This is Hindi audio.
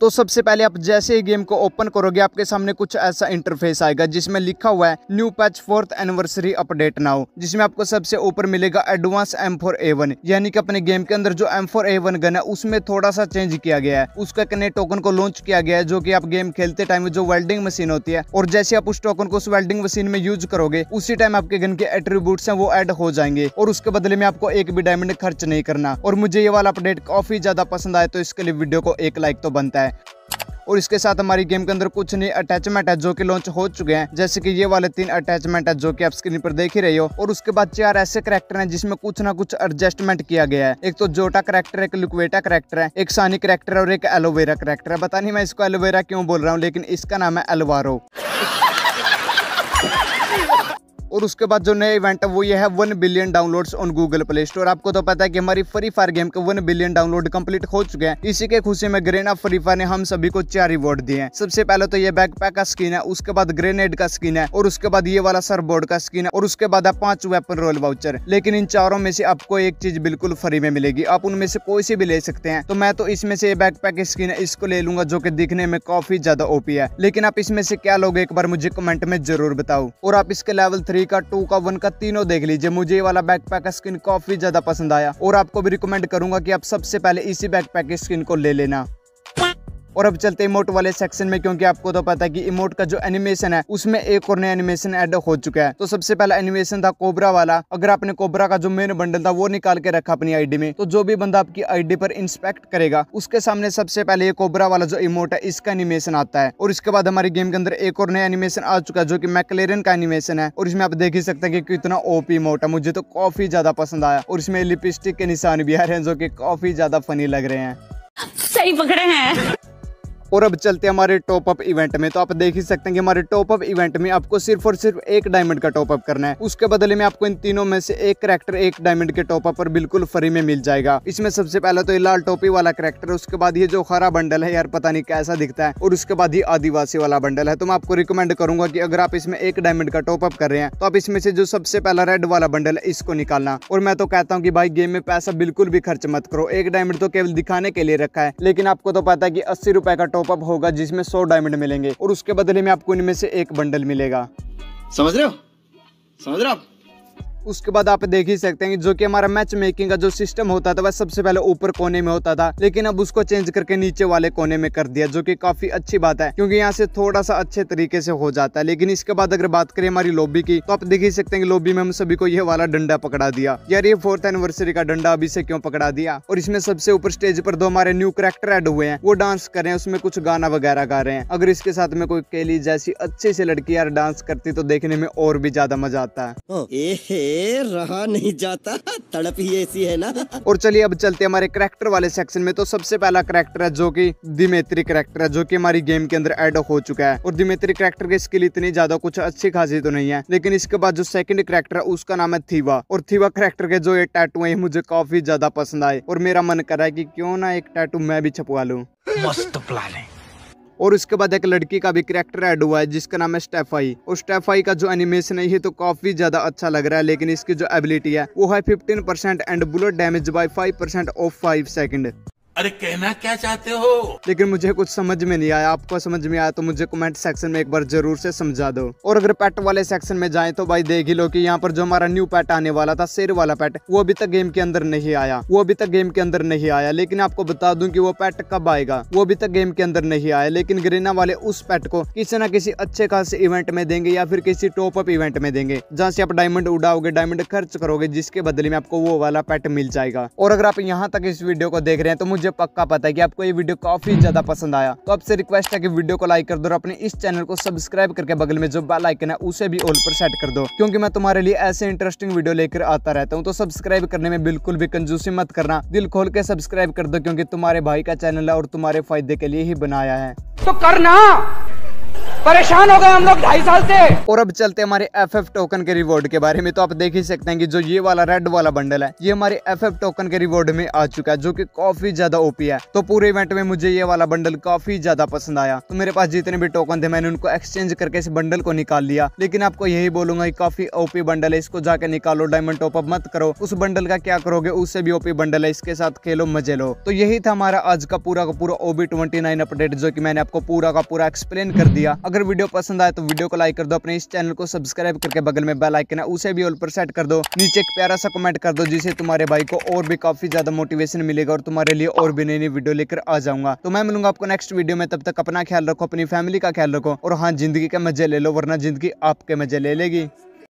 तो सबसे पहले आप जैसे ही गेम को ओपन करोगे आपके सामने कुछ ऐसा इंटरफेस आएगा जिसमें लिखा हुआ है new patch fourth anniversary update now जिसमें आपको सबसे ऊपर मिलेगा advance M four A one यानी कि अपने गेम के अंदर जो M four A one gun है उसमें थोड़ा सा चेंज किया गया है उसका एक नए टोकन को लॉन्च किया गया है जो की आप गेम खेलते टाइम जो वेल्डिंग मशीन होती है और जैसे आप उस टोकन को उस वेल्डिंग मशीन में यूज करोगे उसी टाइम आपके गन के एट्रीब्यूट है वो एड हो जाएंगे और उसके बदले में आपको एक भी डायमंड खर्च नहीं करना और मुझे ये वाला अपडेट काफी ज्यादा पसंद आए तो इसके लिए वीडियो को एक लाइक तो बनता है और इसके साथ हमारी गेम के अंदर कुछ नई अटैचमेंट है जो कि लॉन्च हो चुके हैं जैसे कि ये वाले तीन अटैचमेंट है जो कि आप स्क्रीन पर देख ही रहे हो और उसके बाद चार ऐसे करेक्टर है जिसमें कुछ ना कुछ एडजस्टमेंट किया गया है एक तो जोटा करेक्टर एक लुकवेटा करेक्टर है एक सानी करेक्टर और एक एलोवेरा करेक्टर है पता नहीं मैं इसको एलोवेरा क्यों बोल रहा हूँ लेकिन इसका नाम है एलवारो और उसके बाद जो नया इवेंट है वो ये है one billion downloads on Google Play Store आपको तो पता है कि हमारी फ्री फायर गेम के वन बिलियन डाउनलोड कंप्लीट हो चुके हैं इसी के खुशी में ग्रेन ऑफ फ्री फायर ने हम सभी को चार रिवॉर्ड दिए हैं सबसे पहले तो ये बैकपैक का स्किन है उसके बाद ग्रेनेड का स्किन है और उसके बाद ये वाला सरबोर्ड का स्किन है और उसके बाद है पांच वेपन रोल वाउचर लेकिन इन चारों में से आपको एक चीज बिल्कुल फ्री में मिलेगी आप उनमें से कोई सी भी ले सकते हैं तो मैं तो इसमें से बैकपैक स्किन है इसको ले लूंगा जो की दिखने में काफी ज्यादा ओपी है लेकिन आप इसमें से क्या लोग एक बार मुझे कमेंट में जरूर बताओ और आप इसके लेवल थ्री का टू का वन का तीनों देख लीजिए मुझे ये वाला बैकपैक का स्किन काफी ज्यादा पसंद आया और आपको भी रिकमेंड करूंगा कि आप सबसे पहले इसी बैकपैक की स्किन को ले लेना और अब चलते इमोट वाले सेक्शन में क्योंकि आपको तो पता है कि इमोट का जो एनिमेशन है उसमें एक और नया एनिमेशन एड हो चुका है तो सबसे पहला एनिमेशन था कोबरा वाला अगर आपने कोबरा का जो मेन बंडल था वो निकाल के रखा अपनी आईडी में तो जो भी बंदा आपकी आईडी पर इंस्पेक्ट करेगा उसके सामने सबसे पहले ये कोबरा वाला जो इमोट है इसका एनिमेशन आता है और इसके बाद हमारे गेम के अंदर एक और नया एनिमेशन आ चुका है जो की मैकलेरन का एनिमेशन है और इसमें आप देख ही सकते हैं कितना ओपी इमोट है मुझे तो काफी ज्यादा पसंद आया और इसमें लिपस्टिक के निशान भी आ रहे हैं जो की काफी ज्यादा फनी लग रहे हैं सही पकड़े हैं और अब चलते हैं हमारे टॉप अप इवेंट में तो आप देख ही सकते हैं कि हमारे टॉप अप इवेंट में आपको सिर्फ और सिर्फ एक डायमंड का टॉप अप करना है उसके बदले में आपको इन तीनों में से एक करेक्टर एक डायमंड के टॉप अप पर बिल्कुल फ्री में मिल जाएगा इसमें सबसे पहले तो ये लाल टोपी वाला करेक्टर उसके बाद ये जो हरा बंडल है यार पता नहीं कैसा दिखता है और उसके बाद ये आदिवासी वाला बंडल है तो मैं आपको रिकमेंड करूंगा की अगर आप इसमें एक डायमंड का टॉप अप कर रहे हैं तो आप इसमें से जो सबसे पहला रेड वाला बंडल है इसको निकालना और मैं तो कहता हूँ की भाई गेम में पैसा बिल्कुल भी खर्च मत करो एक डायमंड तो केवल दिखाने के लिए रखा है लेकिन आपको तो पता है की अस्सी रुपए का टॉप टॉपअप होगा जिसमें सौ डायमंड मिलेंगे और उसके बदले में आपको इनमें से एक बंडल मिलेगा समझ रहे हो समझ रहे हो आप उसके बाद आप देख ही सकते हैं जो कि हमारा मैच मेकिंग का जो सिस्टम होता था वह सबसे पहले ऊपर कोने में होता था लेकिन अब उसको चेंज करके नीचे वाले कोने में कर दिया जो कि काफी अच्छी बात है क्योंकि यहाँ से थोड़ा सा अच्छे तरीके से हो जाता है लेकिन इसके बाद अगर बात करें हमारी लॉबी की तो आप देख ही सकते हैं लॉबी में हम सभी को यह वाला डंडा पकड़ा दिया यार ये फोर्थ एनिवर्सरी का डंडा अभी से क्यों पकड़ा दिया और इसमें सबसे ऊपर स्टेज पर दो हमारे न्यू करेक्टर एड हुए हैं वो डांस कर रहे हैं उसमें कुछ गाना वगैरह गा रहे हैं अगर इसके साथ में कोई केली जैसी अच्छी सी लड़की यार डांस करती तो देखने में और भी ज्यादा मजा आता है रहा नहीं जाता तड़प ही ऐसी है ना और चलिए अब चलते हमारे करेक्टर वाले सेक्शन में तो सबसे पहला करेक्टर है जो कि दिमेत्री करेक्टर है जो कि हमारी गेम के अंदर एड हो चुका है और दिमेत्री करेक्टर के स्किल इतनी ज्यादा कुछ अच्छी खासी तो नहीं है लेकिन इसके बाद जो सेकंड करेक्टर है उसका नाम है थीवा और थीवा करेक्टर के जो ये टैटू है मुझे काफी ज्यादा पसंद आए और मेरा मन कर रहा है की क्यों ना एक टैटू मैं भी छपवा लू मस्त प्लानिंग और उसके बाद एक लड़की का भी करेक्टर ऐड हुआ है जिसका नाम है स्टेफाई और स्टेफाई का जो एनिमेशन है ये तो काफी ज्यादा अच्छा लग रहा है लेकिन इसकी जो एबिलिटी है वो है fifteen percent and bullet damage by five percent of five second अरे कहना क्या चाहते हो लेकिन मुझे कुछ समझ में नहीं आया आपको समझ में आया तो मुझे कमेंट सेक्शन में एक बार जरूर से समझा दो और अगर पेट वाले सेक्शन में जाए तो भाई देख ही लो कि यहाँ पर जो हमारा न्यू पेट आने वाला था शेर वाला पेट वो अभी तक गेम के अंदर नहीं आया वो अभी तक गेम के अंदर नहीं आया लेकिन आपको बता दूं की वो पेट कब आएगा वो अभी तक गेम के अंदर नहीं आया लेकिन ग्रेना वाले उस पेट को किसी न किसी अच्छे खास इवेंट में देंगे या फिर किसी टॉप अप इवेंट में देंगे जहाँ से आप डायमंड उड़ाओगे डायमंड खर्च करोगे जिसके बदले में आपको वो वाला पेट मिल जाएगा और अगर आप यहाँ तक इस वीडियो को देख रहे हैं तो मुझे मुझे पक्का पता है कि आपको ये वीडियो काफी ज्यादा पसंद आया तो आपसे रिक्वेस्ट है कि वीडियो को लाइक कर दो और अपने इस चैनल को सब्सक्राइब करके बगल में जो बेल आइकन है उसे भी ऑल पर सेट कर दो क्योंकि मैं तुम्हारे लिए ऐसे इंटरेस्टिंग वीडियो लेकर आता रहता हूँ तो सब्सक्राइब करने में बिल्कुल भी कंजूसी मत करना दिल खोल के सब्सक्राइब कर दो क्योंकि तुम्हारे भाई का चैनल है और तुम्हारे फायदे के लिए ही बनाया है तो करना परेशान हो गए हम लोग ढाई साल से और अब चलते हमारे एफ एफ टोकन के रिवॉर्ड के बारे में तो आप देख ही सकते हैं कि जो ये वाला रेड वाला बंडल है ये हमारे एफ एफ टोकन के रिवॉर्ड में आ चुका है जो की काफी ज्यादा ओपी है तो पूरे इवेंट में मुझे ये वाला बंडल काफी ज्यादा पसंद आया तो मेरे पास जितने भी टोकन थे मैंने उनको एक्सचेंज करके इस बंडल को निकाल लिया लेकिन आपको यही बोलूंगा काफी ओपी बंडल है इसको जाके निकालो डायमंड टॉपअप मत करो उस बंडल का क्या करोगे उससे भी ओपी बंडल है इसके साथ खेलो मजे लो तो यही था हमारा आज का पूरा का पूरा ओबी ट्वेंटी अपडेट जो की मैंने आपको पूरा का पूरा एक्सप्लेन कर दिया अगर अगर वीडियो पसंद आए तो वीडियो को लाइक कर दो अपने इस चैनल को सब्सक्राइब करके बगल में बेल आइकन है उसे भी ऑल पर सेट कर दो नीचे एक प्यारा सा कमेंट कर दो जिससे तुम्हारे भाई को और भी काफी ज्यादा मोटिवेशन मिलेगा और तुम्हारे लिए और भी नई नई वीडियो लेकर आ जाऊंगा तो मैं मिलूंगा आपको नेक्स्ट वीडियो में तब तक अपना ख्याल रखो अपनी फैमिली का ख्याल रखो और हाँ जिंदगी के मजे ले लो वरना जिंदगी आपके मजे ले लेगी